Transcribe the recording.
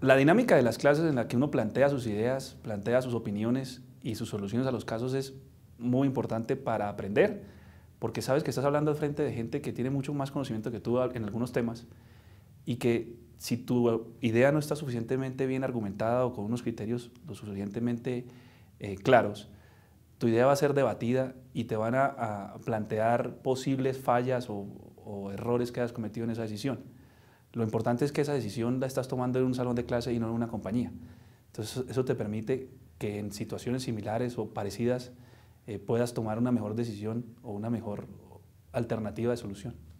la dinámica de las clases en la que uno plantea sus ideas, plantea sus opiniones y sus soluciones a los casos es muy importante para aprender, porque sabes que estás hablando al frente de gente que tiene mucho más conocimiento que tú en algunos temas y que si tu idea no está suficientemente bien argumentada o con unos criterios lo suficientemente eh, claros, tu idea va a ser debatida y te van a, plantear posibles fallas o, o errores que hayas cometido en esa decisión. Lo importante es que esa decisión la estás tomando en un salón de clase y no en una compañía. Entonces eso te permite que en situaciones similares o parecidas eh, puedas tomar una mejor decisión o una mejor alternativa de solución.